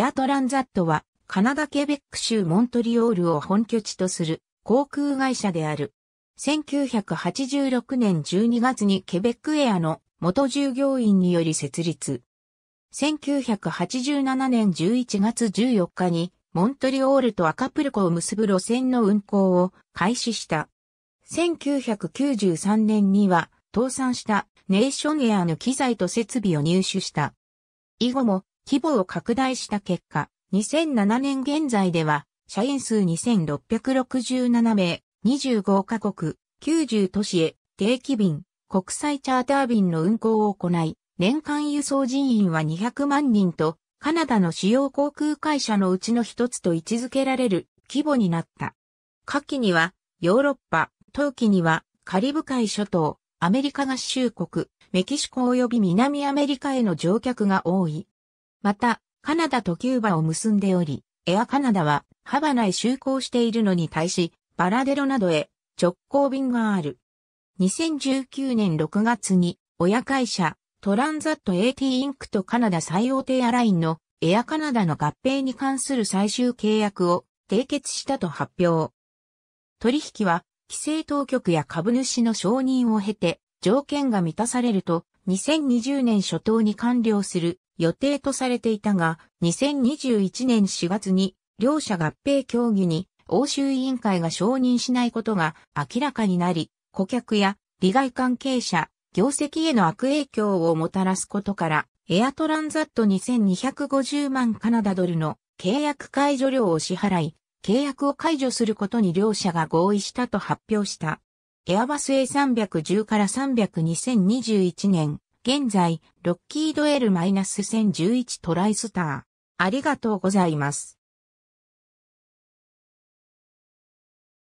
エアトランザットは、カナダケベック州モントリオールを本拠地とする航空会社である。1986年12月にケベックエアの元従業員により設立。1987年11月14日にモントリオールとアカプルコを結ぶ路線の運行を開始した。1993年には倒産したネーションエアの機材と設備を入手した。以後も規模を拡大した結果、2007年現在では、社員数2667名、25カ国、90都市へ定期便、国際チャーター便の運航を行い、年間輸送人員は200万人と、カナダの主要航空会社のうちの一つと位置づけられる規模になった。下記には、ヨーロッパ、冬季には、カリブ海諸島、アメリカ合衆国、メキシコ及び南アメリカへの乗客が多い。また、カナダとキューバを結んでおり、エアカナダはハバナへ就航しているのに対し、バラデロなどへ直行便がある。2019年6月に親会社トランザット AT インクとカナダ最大手エアラインのエアカナダの合併に関する最終契約を締結したと発表。取引は規制当局や株主の承認を経て条件が満たされると2020年初頭に完了する予定とされていたが、2021年4月に両者合併協議に欧州委員会が承認しないことが明らかになり、顧客や利害関係者、業績への悪影響をもたらすことから、エアトランザット2250万カナダドルの契約解除料を支払い、契約を解除することに両者が合意したと発表した。エアバス A310 から300 2021年現在、ロッキード L-1011 トライスター。ありがとうございます。